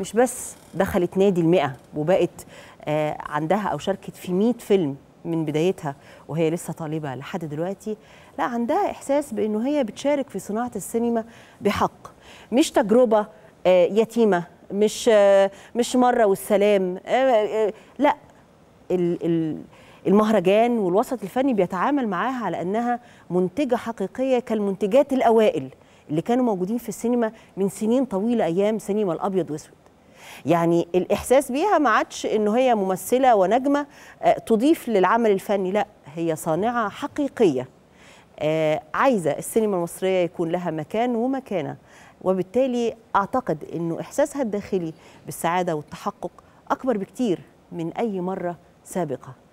مش بس دخلت نادي المئة وبقت آه، عندها أو شاركت في 100 فيلم من بدايتها وهي لسه طالبة لحد دلوقتي لا عندها إحساس بأنه هي بتشارك في صناعة السينما بحق مش تجربة آه، يتيمة مش آه، مش مرة والسلام لا المهرجان والوسط الفني بيتعامل معاها على أنها منتجة حقيقية كالمنتجات الأوائل اللي كانوا موجودين في السينما من سنين طويلة أيام سينما الأبيض وأسود يعني الإحساس بيها ما عادش إنه هي ممثلة ونجمة آه، تضيف للعمل الفني لا هي صانعة حقيقية آه، عايزة السينما المصرية يكون لها مكان ومكانة وبالتالي أعتقد إنه إحساسها الداخلي بالسعادة والتحقق أكبر بكتير من أي مرة سابقة